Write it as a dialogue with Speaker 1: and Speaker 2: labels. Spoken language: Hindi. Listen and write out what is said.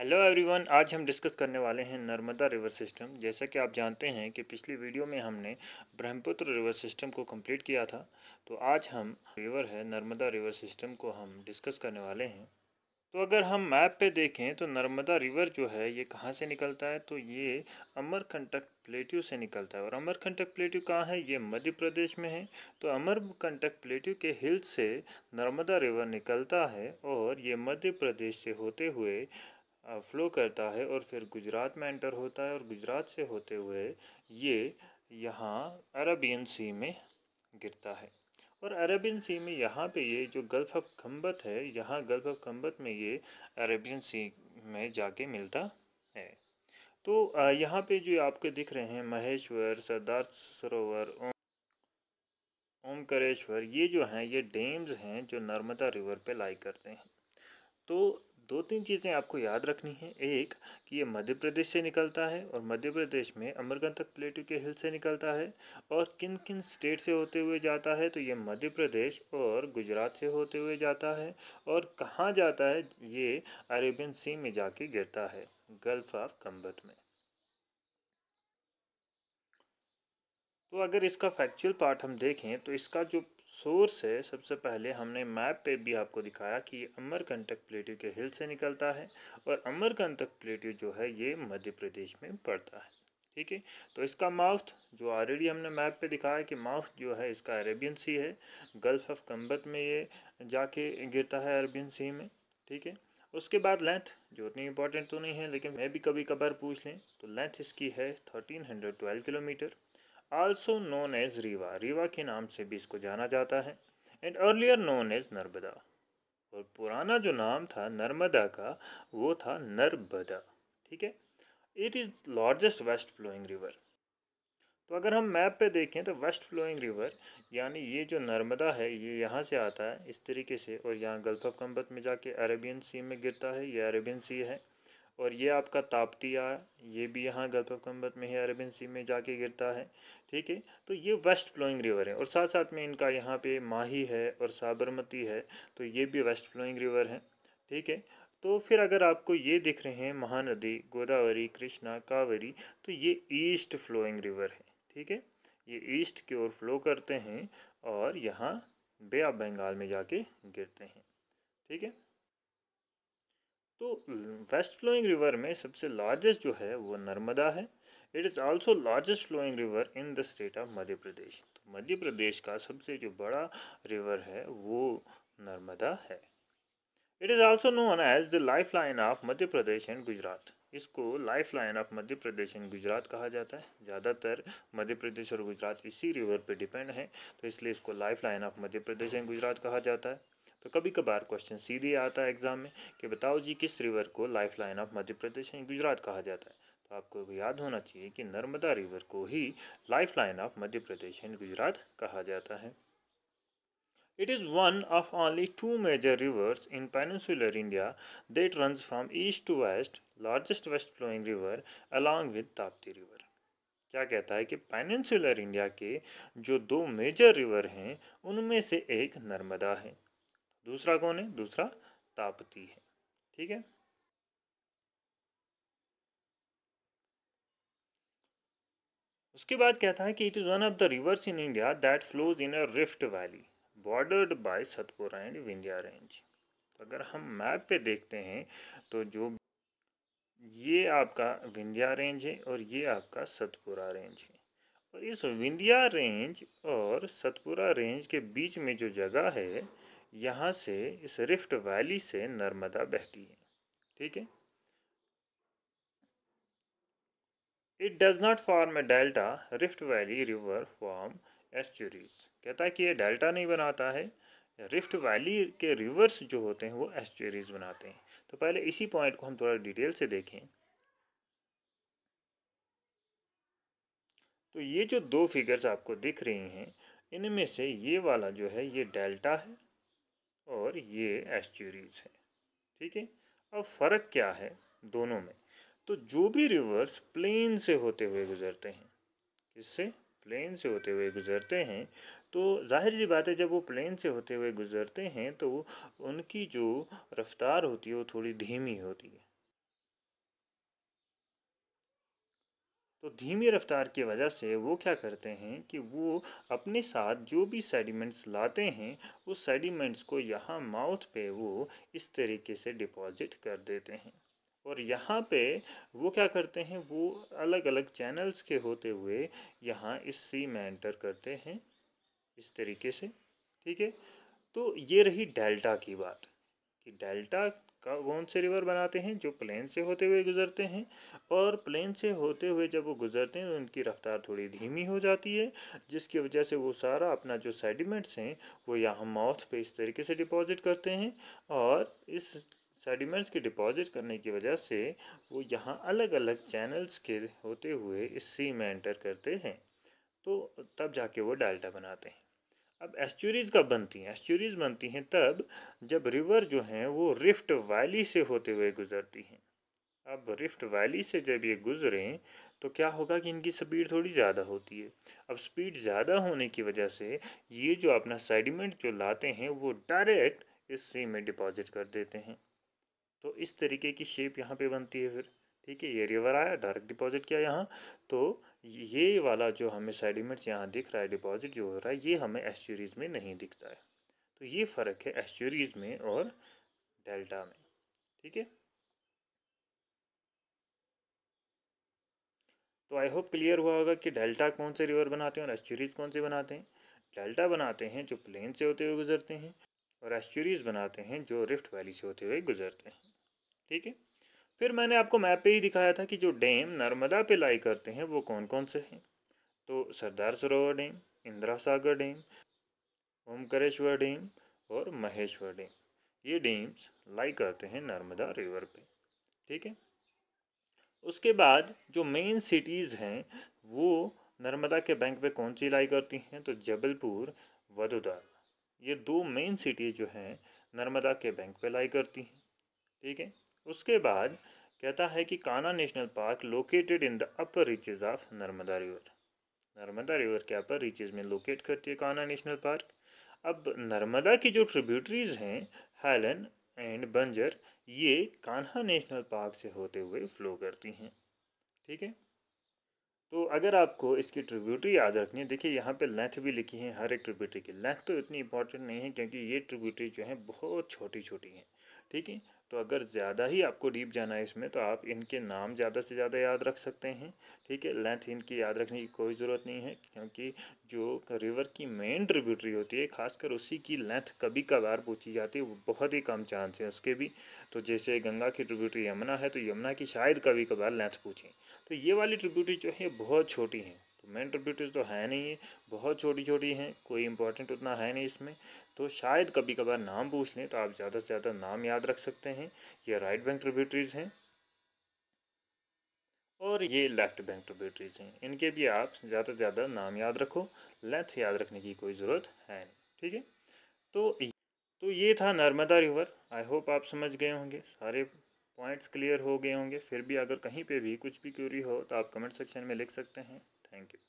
Speaker 1: हेलो एवरीवन आज हम डिस्कस करने वाले हैं नर्मदा रिवर सिस्टम जैसा कि आप जानते हैं कि पिछली वीडियो में हमने ब्रह्मपुत्र रिवर सिस्टम को कंप्लीट किया था तो आज हम रिवर है नर्मदा रिवर सिस्टम को हम डिस्कस करने वाले हैं तो अगर हम मैप पे देखें तो नर्मदा रिवर जो है ये कहाँ से निकलता है तो ये अमरकंटक प्लेट्यू से निकलता है और अमरकंटक प्लेट्यू कहाँ है ये मध्य प्रदेश में है तो अमरकंटक प्लेट्यू के हिल से नर्मदा रिवर निकलता है और ये मध्य प्रदेश से होते हुए फ्लो करता है और फिर गुजरात में एंटर होता है और गुजरात से होते हुए ये यहाँ अरबियन सी में गिरता है और अरबियन सी में यहाँ पे ये जो गल्फ ऑफ खम्बत है यहाँ गल्फ ऑफ खम्बत में ये अरबियन सी में जाके मिलता है तो यहाँ पे जो आपके दिख रहे हैं महेश्वर सरदार सरोवर ओमकरेश्वर ये जो हैं ये डेम्स हैं जो नर्मदा रिवर पे लाई करते हैं तो दो तीन चीज़ें आपको याद रखनी है एक कि ये मध्य प्रदेश से निकलता है और मध्य प्रदेश में अमरगन तक प्लेटू के हिल से निकलता है और किन किन स्टेट से होते हुए जाता है तो ये मध्य प्रदेश और गुजरात से होते हुए जाता है और कहाँ जाता है ये अरेबियन सी में जाके गिरता है गल्फ ऑफ कम्बत में तो अगर इसका फैक्चुअल पार्ट हम देखें तो इसका जो सोर्स है सबसे पहले हमने मैप पे भी आपको दिखाया कि ये अमरकंटक प्लेटिव के हिल से निकलता है और अमरकंटक प्लेटिव जो है ये मध्य प्रदेश में पड़ता है ठीक है तो इसका माउथ जो ऑलरेडी हमने मैप पे दिखाया कि माउथ जो है इसका अरेबियन सी है गल्फ ऑफ कंबत में ये जाके गिरता है अरेबियन सी में ठीक है उसके बाद लेंथ जो उतनी इंपॉर्टेंट तो नहीं है लेकिन मैं भी कभी कभार पूछ लें तो लेंथ इसकी है thirteen hundred twelve kilometre also known as Rewa Rewa के नाम से भी इसको जाना जाता है and earlier known as Narmada और पुराना जो नाम था नर्मदा का वो था नर्मदा ठीक है it is largest west flowing river तो अगर हम मैप पे देखें तो वेस्ट फ्लोइंग रिवर यानी ये जो नर्मदा है ये यहाँ से आता है इस तरीके से और यहाँ गल्फ ऑफ कंबत में जाके अरेबियन सी में गिरता है ये अरेबियन सी है और ये आपका ताप्तिया ये भी यहाँ गल्फ ऑफ कम्बत में है अरबिन सी में जाके गिरता है ठीक है तो ये वेस्ट फ्लोइंग रिवर है और साथ साथ में इनका यहाँ पे माही है और साबरमती है तो ये भी वेस्ट फ्लोइंग रिवर है ठीक है तो फिर अगर आपको ये दिख रहे हैं महानदी गोदावरी कृष्णा कावेरी तो ये ईस्ट फ्लोइंग रिवर है ठीक है ये ईस्ट की ओर फ्लो करते हैं और यहाँ बे ऑफ बंगाल में जाके गिरते हैं ठीक है तो वेस्ट फ्लोइंग रिवर में सबसे लार्जेस्ट जो है वो नर्मदा है it is also largest flowing river in the state of Madhya Pradesh तो मध्य प्रदेश का सबसे जो बड़ा रिवर है वो नर्मदा है it is also known as the lifeline of Madhya Pradesh and Gujarat इसको lifeline of Madhya Pradesh and Gujarat कहा जाता है ज़्यादातर मध्य प्रदेश और गुजरात इसी रिवर पे डिपेंड है तो इसलिए इसको lifeline of Madhya Pradesh and Gujarat कहा जाता है तो कभी कभार क्वेश्चन सीधे आता है एग्ज़ाम में कि बताओ जी किस रिवर को lifeline of Madhya Pradesh यानी गुजरात कहा जाता है तो आपको याद होना चाहिए कि नर्मदा रिवर को ही lifeline of Madhya Pradesh यानी गुजरात कहा जाता है it is one of only two major rivers in peninsular India that runs from east to west largest west flowing river along with Tapti river क्या कहता है कि पेनिनसुलर इंडिया के जो दो मेजर रिवर हैं उनमें से एक नर्मदा है दूसरा कौन है दूसरा तापती है ठीक है उसके बाद क्या था कि it is one of the rivers in India that flows in a rift valley bordered by Satpura and Vindhya range तो अगर हम मैप पे देखते हैं तो जो ये आपका विंध्या रेंज है और ये आपका सतपुरा रेंज है और इस विंध्या रेंज और सतपुरा रेंज के बीच में जो जगह है यहाँ से इस रिफ्ट वैली से नर्मदा बहती है ठीक है it does not form a delta rift valley river form estuaries कहता है कि ये डेल्टा नहीं बनाता है रिफ्ट वैली के रिवर्स जो होते हैं वो एस्चुरीज बनाते हैं तो पहले इसी पॉइंट को हम थोड़ा डिटेल से देखें तो ये जो दो फिगर्स आपको दिख रही हैं इनमें से ये वाला जो है ये डेल्टा है और ये एस्चुरीज है ठीक है अब फ़र्क क्या है दोनों में तो जो भी रिवर्स प्लेन से होते हुए गुजरते हैं किससे प्लेन से होते हुए गुजरते हैं तो जाहिर सी बात है जब वो प्लेन से होते हुए गुजरते हैं तो उनकी जो रफ्तार होती है वो थोड़ी धीमी होती है तो धीमी रफ्तार की वजह से वो क्या करते हैं कि वो अपने साथ जो भी सेडिमेंट्स लाते हैं उस सेडिमेंट्स को यहाँ माउथ पे वो इस तरीके से डिपॉजिट कर देते हैं और यहाँ पे वो क्या करते हैं वो अलग अलग चैनल्स के होते हुए यहाँ इस सी में एंटर करते हैं इस तरीके से ठीक है तो ये रही डेल्टा की बात कि डेल्टा कौन से रिवर बनाते हैं जो प्लेन से होते हुए गुजरते हैं और प्लेन से होते हुए जब वो गुजरते हैं तो उनकी रफ़्तार थोड़ी धीमी हो जाती है जिसकी वजह से वो सारा अपना जो सेडिमेंट्स हैं वो यहाँ माउथ पे इस तरीके से डिपॉजिट करते हैं और इस सेडिमेंट्स के डिपॉजिट करने की वजह से वो यहाँ अलग अलग चैनल्स के होते हुए इस सी में एंटर करते हैं तो तब जाके वो डाल्टा बनाते हैं अब एस्चुरीज कब बनती हैं एस्चुरीज बनती हैं तब जब रिवर जो हैं वो रिफ्ट वैली से होते हुए गुजरती हैं अब रिफ्ट वैली से जब ये गुजरें तो क्या होगा कि इनकी स्पीड थोड़ी ज़्यादा होती है अब स्पीड ज़्यादा होने की वजह से ये जो अपना सेडिमेंट जो लाते हैं वो डायरेक्ट इस सी में डिपॉजिट कर देते हैं तो इस तरीके की शेप यहाँ पे बनती है फिर ठीक है ये रिवर आया डायरेक्ट डिपॉजिट किया यहाँ तो ये वाला जो हमें सेडिमेंट्स यहाँ दिख रहा है डिपॉजिट जो हो रहा है ये हमें एस्चुरीज में नहीं दिखता है तो ये फ़र्क है एस्चुरीज में और डेल्टा में ठीक है तो आई होप क्लियर हुआ होगा कि डेल्टा कौन से रिवर बनाते हैं और एस्चुरीज कौन से बनाते हैं डेल्टा बनाते हैं जो प्लेन से होते हुए गुजरते हैं और एस्चुरीज बनाते हैं जो रिफ्ट वैली से होते हुए गुजरते हैं ठीक है फिर मैंने आपको मैप पे ही दिखाया था कि जो डैम नर्मदा पे लाई करते हैं वो कौन कौन से हैं तो Sardar Sarovar dam Indira Sagar dam Omkareshwar dam और महेश्वर डैम ये डैम्स लाई करते हैं नर्मदा रिवर पे ठीक है उसके बाद जो मेन सिटीज़ हैं वो नर्मदा के बैंक पे कौन सी लाई करती हैं तो जबलपुर वडोदरा ये दो मेन सिटी जो हैं नर्मदा के बैंक पे लाई करती हैं ठीक है उसके बाद कहता है कि Kanha national park located in the upper reaches of Narmada river Narmada river के अपर रीचेज में लोकेट करती है काना नेशनल पार्क अब नर्मदा की जो ट्रिब्यूटरीज हैं हेलन एंड बंजर ये कान्हा नेशनल पार्क से होते हुए फ्लो करती हैं ठीक है तो अगर आपको इसकी ट्रिब्यूटरी याद रखनी है देखिए यहाँ पे लेंथ भी लिखी है हर एक ट्रिब्यूटरी की लेंथ तो इतनी इंपॉर्टेंट नहीं है क्योंकि ये ट्रिब्यूटरी जो है बहुत छोटी छोटी हैं ठीक है तो अगर ज़्यादा ही आपको डीप जाना है इसमें तो आप इनके नाम ज़्यादा से ज़्यादा याद रख सकते हैं ठीक है लेंथ इनकी याद रखने की कोई ज़रूरत नहीं है क्योंकि जो रिवर की मेन ट्रिब्यूटरी होती है खासकर उसी की लेंथ कभी कभार पूछी जाती है वो बहुत ही कम चांस है उसके भी तो जैसे गंगा की ट्रिब्यूटरी यमुना है तो यमुना की शायद कभी कभार लेंथ पूछें तो ये वाली ट्रिब्यूटरी जो है बहुत छोटी हैं मेन ट्रिब्यूटरीज तो है नहीं है बहुत छोटी छोटी हैं कोई इंपॉर्टेंट उतना है नहीं इसमें तो शायद कभी कभार नाम पूछ लें तो आप ज़्यादा से ज़्यादा नाम याद रख सकते हैं ये राइट बैंक ट्रिब्यूटरीज हैं और ये लेफ्ट बैंक ट्रिब्यूटरीज हैं इनके भी आप ज़्यादा से ज़्यादा नाम याद रखो लेंथ याद रखने की कोई ज़रूरत है नहीं ठीक है तो तो ये था नर्मदा रिवर आई होप आप समझ गए होंगे सारे पॉइंट्स क्लियर हो गए होंगे फिर भी अगर कहीं पे भी कुछ भी क्यूरी हो तो आप कमेंट सेक्शन में लिख सकते हैं थैंक यू